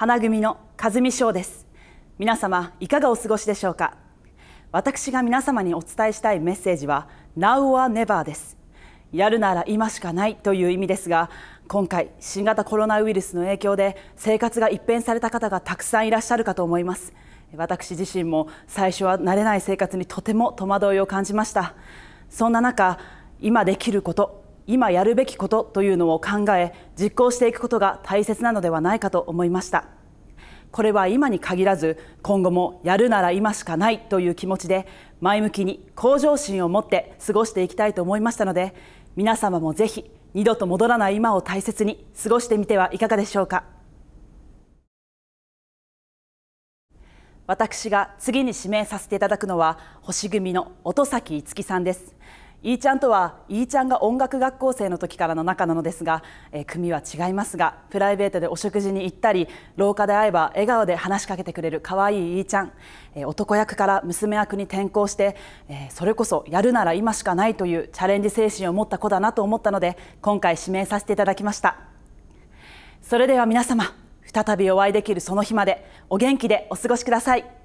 花組の和美翔です皆様いかがお過ごしでしょうか私が皆様にお伝えしたいメッセージは Now or Never ですやるなら今しかないという意味ですが今回新型コロナウイルスの影響で生活が一変された方がたくさんいらっしゃるかと思います私自身も最初は慣れない生活にとても戸惑いを感じましたそんな中今できること今やるべきことというのを考え実行していくことが大切なのではないかと思いましたこれは今に限らず今後もやるなら今しかないという気持ちで前向きに向上心を持って過ごしていきたいと思いましたので皆様もぜひ二度と戻らない今を大切に過ごしてみてはいかがでしょうか私が次に指名させていただくのは星組の音崎樹さんですイーちゃんとはイーちゃんが音楽学校生の時からの仲なのですが、えー、組は違いますがプライベートでお食事に行ったり廊下で会えば笑顔で話しかけてくれる可愛いイーちゃん、えー、男役から娘役に転向して、えー、それこそやるなら今しかないというチャレンジ精神を持った子だなと思ったので今回指名させていただきましたそれでは皆様再びお会いできるその日までお元気でお過ごしください